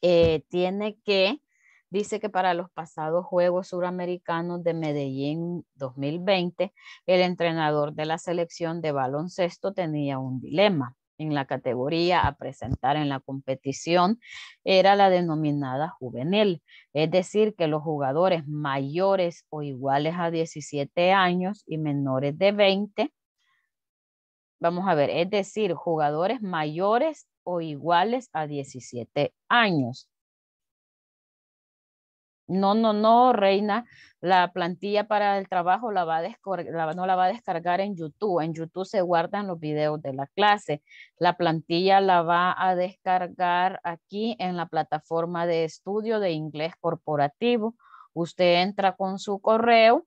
eh, tiene que, dice que para los pasados Juegos Suramericanos de Medellín 2020, el entrenador de la selección de baloncesto tenía un dilema en la categoría a presentar en la competición era la denominada juvenil, es decir, que los jugadores mayores o iguales a 17 años y menores de 20, vamos a ver, es decir, jugadores mayores o iguales a 17 años. No, no, no, Reina, la plantilla para el trabajo la va no la va a descargar en YouTube. En YouTube se guardan los videos de la clase. La plantilla la va a descargar aquí en la plataforma de estudio de inglés corporativo. Usted entra con su correo.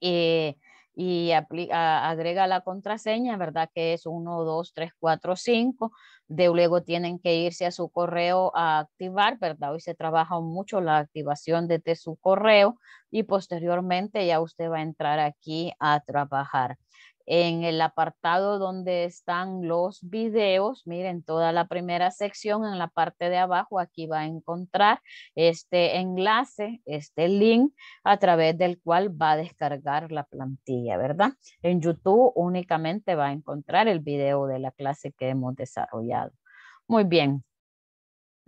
y... Eh, y agrega la contraseña, ¿verdad? Que es 1, 2, 3, 4, 5. De luego tienen que irse a su correo a activar, ¿verdad? Hoy se trabaja mucho la activación desde su correo y posteriormente ya usted va a entrar aquí a trabajar en el apartado donde están los videos, miren toda la primera sección en la parte de abajo, aquí va a encontrar este enlace, este link a través del cual va a descargar la plantilla, ¿verdad? En YouTube únicamente va a encontrar el video de la clase que hemos desarrollado. Muy bien.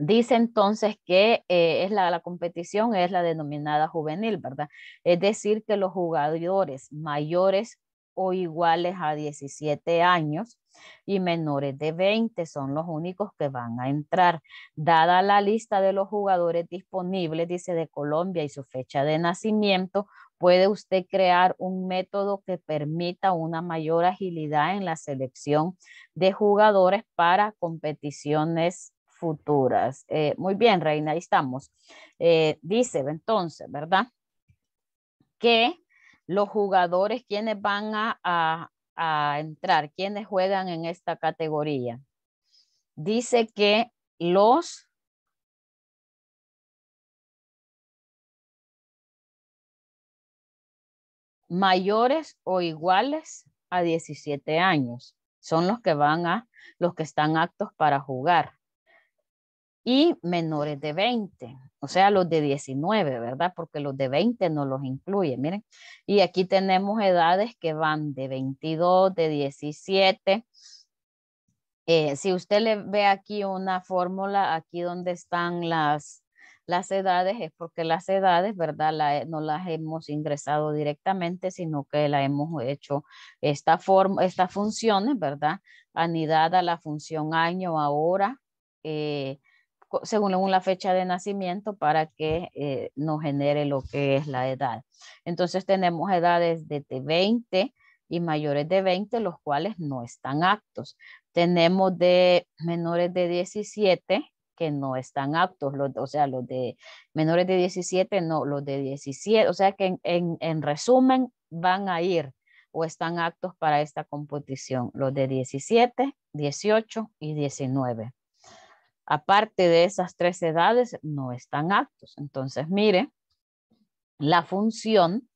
Dice entonces que eh, es la, la, competición es la denominada juvenil, ¿verdad? Es decir, que los jugadores mayores o iguales a 17 años y menores de 20 son los únicos que van a entrar. Dada la lista de los jugadores disponibles, dice de Colombia y su fecha de nacimiento, puede usted crear un método que permita una mayor agilidad en la selección de jugadores para competiciones futuras. Eh, muy bien, Reina, ahí estamos. Eh, dice entonces, ¿verdad? Que los jugadores, quienes van a, entrar, quienes juegan en esta categoría. Dice que los mayores o iguales a 17 años son los que van a, los que están aptos para jugar y menores de 20, o sea, los de 19, ¿verdad? Porque los de 20 no los incluye, miren. Y aquí tenemos edades que van de 22, de 17. Eh, si usted le ve aquí una fórmula, aquí donde están las, las edades, es porque las edades, ¿verdad? no las hemos ingresado directamente, sino que la hemos hecho esta forma, estas funciones, ¿verdad? Anidada la función año, ahora, eh, según la fecha de nacimiento para que eh, nos genere lo que es la edad. Entonces tenemos edades de 20 y mayores de 20, los cuales no están aptos. Tenemos de menores de 17 que no están aptos, o sea, los de menores de 17, no, los de 17, o sea que en, resumen van a ir o están aptos para esta competición, los de 17, 18 y 19 aparte de esas tres edades, no están aptos. Entonces, mire, la función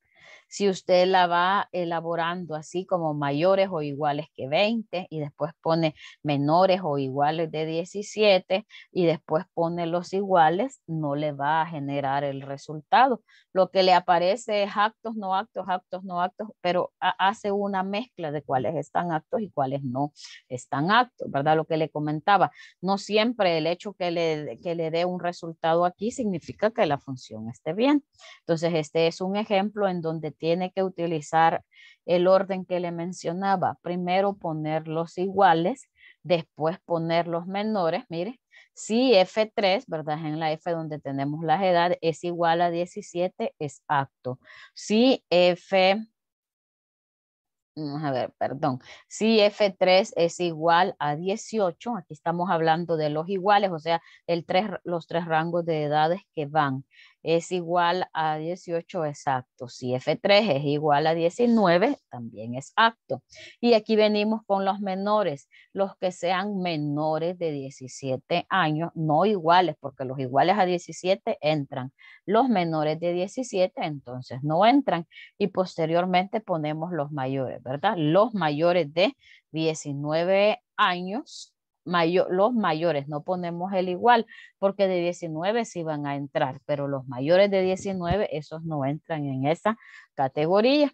si usted la va elaborando así como mayores o iguales que 20 y después pone menores o iguales de 17 y después pone los iguales, no le va a generar el resultado. Lo que le aparece es actos, no actos, actos, no actos, pero hace una mezcla de cuáles están actos y cuáles no están actos, ¿verdad? Lo que le comentaba, no siempre el hecho que le, que le dé un resultado aquí significa que la función esté bien. Entonces, este es un ejemplo en donde tiene que utilizar el orden que le mencionaba. Primero poner los iguales, después poner los menores, mire. Si F3, ¿verdad? En la F donde tenemos las edades es igual a 17, es acto. Si F, a ver, perdón, si F3 es igual a 18, aquí estamos hablando de los iguales, o sea, el los tres rangos de edades que van es igual a 18 exacto. Si F3 es igual a 19, también es acto. Y aquí venimos con los menores, los que sean menores de 17 años, no iguales, porque los iguales a 17 entran. Los menores de 17 entonces no entran. Y posteriormente ponemos los mayores, ¿verdad? Los mayores de 19 años los mayores, no ponemos el igual, porque de 19 sí van a entrar, pero los mayores de 19, esos no entran en esa categoría.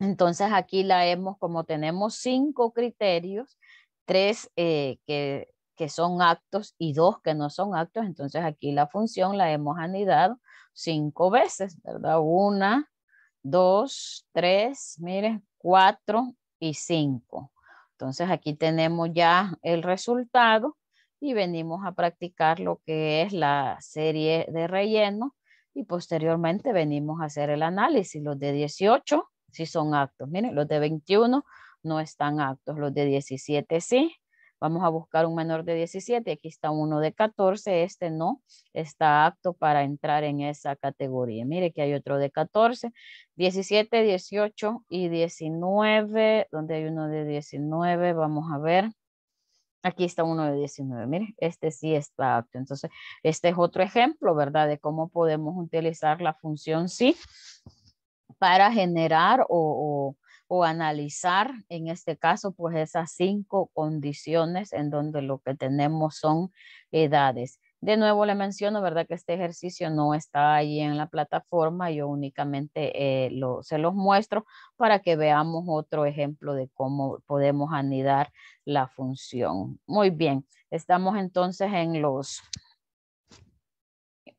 Entonces aquí la hemos, como tenemos cinco criterios, tres eh, que, que son actos y dos que no son actos, entonces aquí la función la hemos anidado cinco veces, ¿verdad? Una, dos, tres, miren, cuatro y cinco. Entonces aquí tenemos ya el resultado y venimos a practicar lo que es la serie de relleno y posteriormente venimos a hacer el análisis. Los de 18 sí son actos. Miren, los de 21 no están actos. Los de 17 sí. Vamos a buscar un menor de 17, aquí está uno de 14, este no está apto para entrar en esa categoría. Mire que hay otro de 14, 17, 18 y 19, donde hay uno de 19, vamos a ver. Aquí está uno de 19, mire, este sí está apto. Entonces, este es otro ejemplo, ¿verdad? De cómo podemos utilizar la función sí para generar o, o o analizar, en este caso, pues esas cinco condiciones en donde lo que tenemos son edades. De nuevo le menciono, ¿verdad? Que este ejercicio no está ahí en la plataforma, yo únicamente eh, se los muestro para que veamos otro ejemplo de cómo podemos anidar la función. Muy bien, estamos entonces en los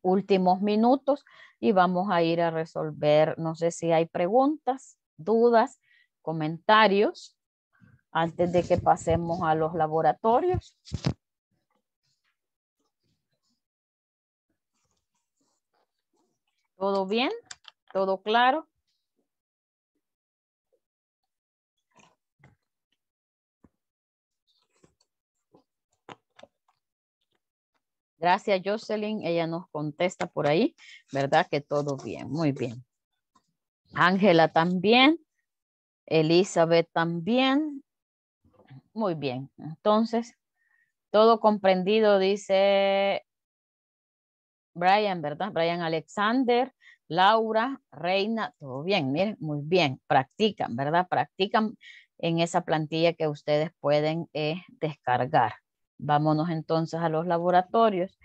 últimos minutos y vamos a ir a resolver, no sé si hay preguntas, dudas comentarios antes de que pasemos a los laboratorios. ¿Todo bien? ¿Todo claro? Gracias, Jocelyn. Ella nos contesta por ahí, ¿verdad? Que todo bien, muy bien. Ángela también. Elizabeth también. Muy bien, entonces, todo comprendido, dice Brian, ¿verdad? Brian Alexander, Laura, Reina, todo bien, miren, muy bien, practican, ¿verdad? Practican en esa plantilla que ustedes pueden eh, descargar. Vámonos entonces a los laboratorios.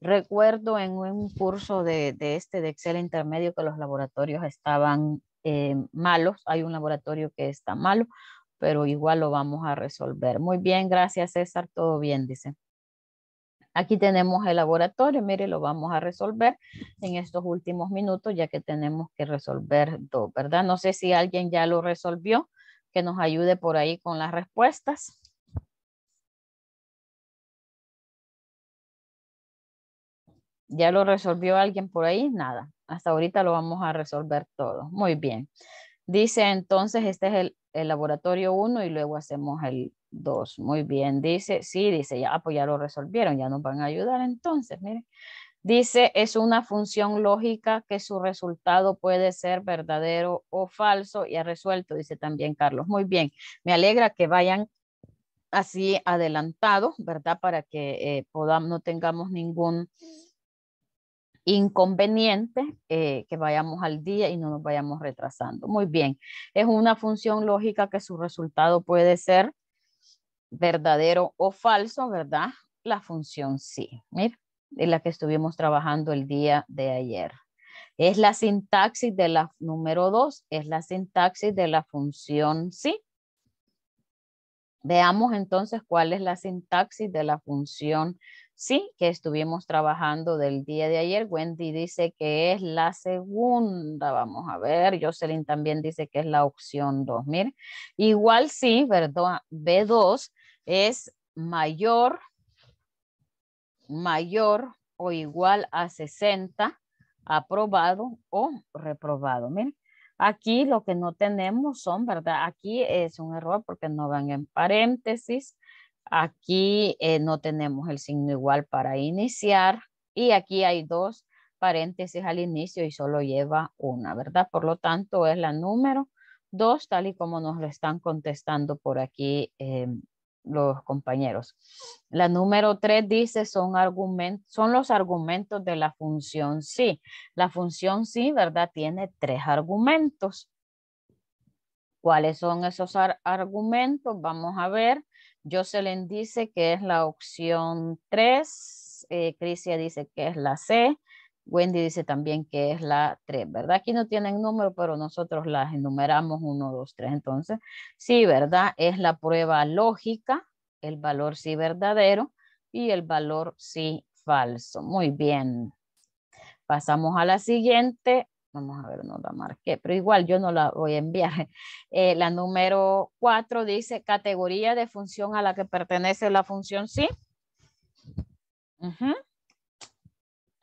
Recuerdo en un curso de, de este de Excel intermedio que los laboratorios estaban eh, malos. Hay un laboratorio que está malo, pero igual lo vamos a resolver. Muy bien, gracias César, todo bien, dice. Aquí tenemos el laboratorio, mire, lo vamos a resolver en estos últimos minutos, ya que tenemos que resolver dos, ¿verdad? No sé si alguien ya lo resolvió, que nos ayude por ahí con las respuestas. ¿Ya lo resolvió alguien por ahí? Nada hasta ahorita lo vamos a resolver todo. Muy bien. Dice entonces, este es el, laboratorio 1 y luego hacemos el 2. Muy bien, dice, sí, dice, ya, pues ya lo resolvieron, ya nos van a ayudar entonces, miren. Dice, es una función lógica que su resultado puede ser verdadero o falso y ha resuelto, dice también Carlos. Muy bien, me alegra que vayan así adelantados, ¿verdad? Para que eh, podamos, no tengamos ningún inconveniente eh, que vayamos al día y no nos vayamos retrasando. Muy bien, es una función lógica que su resultado puede ser verdadero o falso, ¿verdad? La función sí, mira, es la que estuvimos trabajando el día de ayer. Es la sintaxis de la número dos, es la sintaxis de la función sí. Veamos entonces cuál es la sintaxis de la función sí, que estuvimos trabajando del día de ayer. Wendy dice que es la segunda, vamos a ver. Jocelyn también dice que es la opción 2. Miren, igual sí, ¿verdad? B2 es mayor, mayor o igual a 60, aprobado o reprobado. Miren, aquí lo que no tenemos son, ¿verdad? Aquí es un error porque no van en paréntesis Aquí eh, no tenemos el signo igual para iniciar y aquí hay dos paréntesis al inicio y solo lleva una, ¿verdad? Por lo tanto, es la número dos, tal y como nos lo están contestando por aquí eh, los compañeros. La número tres dice son, son los argumentos de la función sí. La función sí, ¿verdad? Tiene tres argumentos. ¿Cuáles son esos argumentos? Vamos a ver. Jocelyn dice que es la opción 3, eh, Crisia dice que es la C, Wendy dice también que es la 3, ¿verdad? Aquí no tienen número, pero nosotros las enumeramos 1, 2, 3. Entonces, sí, ¿verdad? Es la prueba lógica, el valor sí verdadero y el valor sí falso. Muy bien. Pasamos a la siguiente vamos a ver, no la marqué, pero igual yo no la voy a enviar. Eh, la número 4 dice categoría de función a la que pertenece la función sí.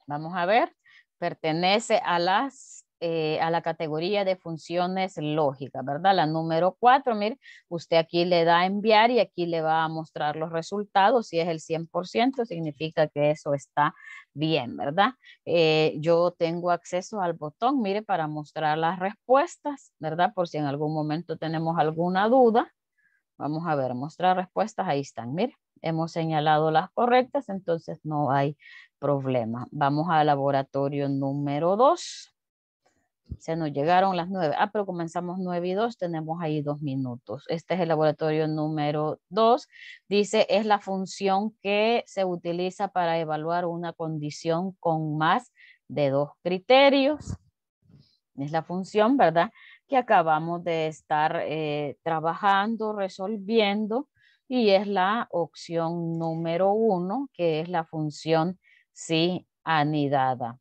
Vamos a ver, pertenece a las eh, a la categoría de funciones lógicas, ¿verdad? La número 4, mire, usted aquí le da enviar y aquí le va a mostrar los resultados. Si es el 100%, significa que eso está bien, ¿verdad? Eh, yo tengo acceso al botón, mire, para mostrar las respuestas, ¿verdad? Por si en algún momento tenemos alguna duda. Vamos a ver, mostrar respuestas, ahí están, mire. Hemos señalado las correctas, entonces no hay problema. Vamos al laboratorio número 2. Se nos llegaron las nueve. Ah, pero comenzamos nueve y dos, tenemos ahí dos minutos. Este es el laboratorio número dos. Dice, es la función que se utiliza para evaluar una condición con más de dos criterios. Es la función, ¿verdad? Que acabamos de estar eh, trabajando, resolviendo. Y es la opción número uno, que es la función sí anidada.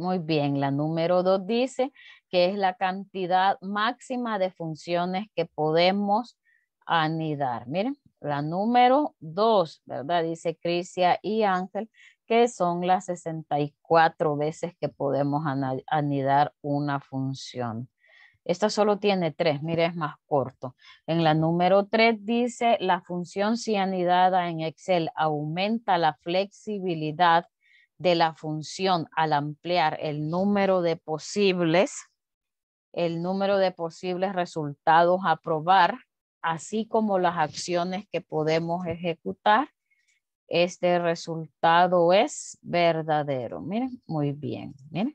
Muy bien, la número dos dice que es la cantidad máxima de funciones que podemos anidar. Miren, la número dos, ¿verdad? Dice Crisia y Ángel que son las 64 veces que podemos anidar una función. Esta solo tiene tres, mire, es más corto. En la número 3 dice, la función si anidada en Excel aumenta la flexibilidad de la función al ampliar el número de posibles, el número de posibles resultados a probar, así como las acciones que podemos ejecutar, este resultado es verdadero. Miren, muy bien. Miren,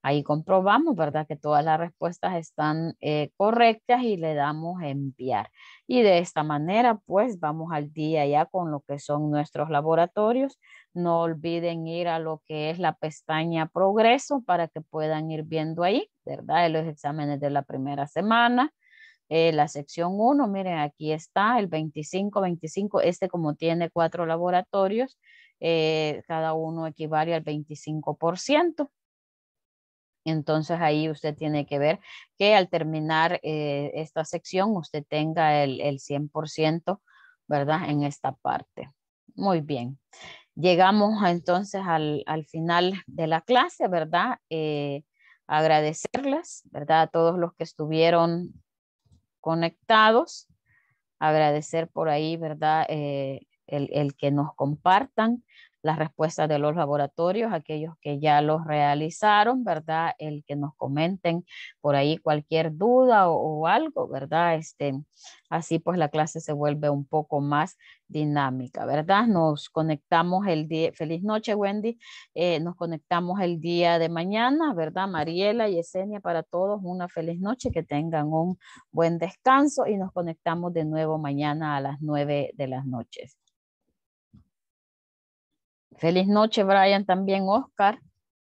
ahí comprobamos, ¿verdad? Que todas las respuestas están eh, correctas y le damos enviar. Y de esta manera, pues, vamos al día ya con lo que son nuestros laboratorios. No olviden ir a lo que es la pestaña progreso para que puedan ir viendo ahí, ¿verdad? Los exámenes de la primera semana. Eh, la sección 1, miren, aquí está el 25, 25, este como tiene cuatro laboratorios, eh, cada uno equivale al 25%. Entonces ahí usted tiene que ver que al terminar eh, esta sección usted tenga el, el 100%, ¿verdad? En esta parte. Muy bien llegamos entonces al, final de la clase, ¿verdad? Agradecerlas, eh, agradecerles, ¿verdad? A todos los que estuvieron conectados, agradecer por ahí, ¿verdad? Eh, el, el, que nos compartan las respuestas de los laboratorios, aquellos que ya los realizaron, ¿verdad? El que nos comenten por ahí cualquier duda o, algo, ¿verdad? Este, así pues la clase se vuelve un poco más dinámica, ¿verdad? Nos conectamos el día, feliz noche Wendy, eh, nos conectamos el día de mañana, ¿verdad? Mariela y Esenia para todos, una feliz noche, que tengan un buen descanso y nos conectamos de nuevo mañana a las nueve de las noches. Feliz noche, Brian, también Oscar.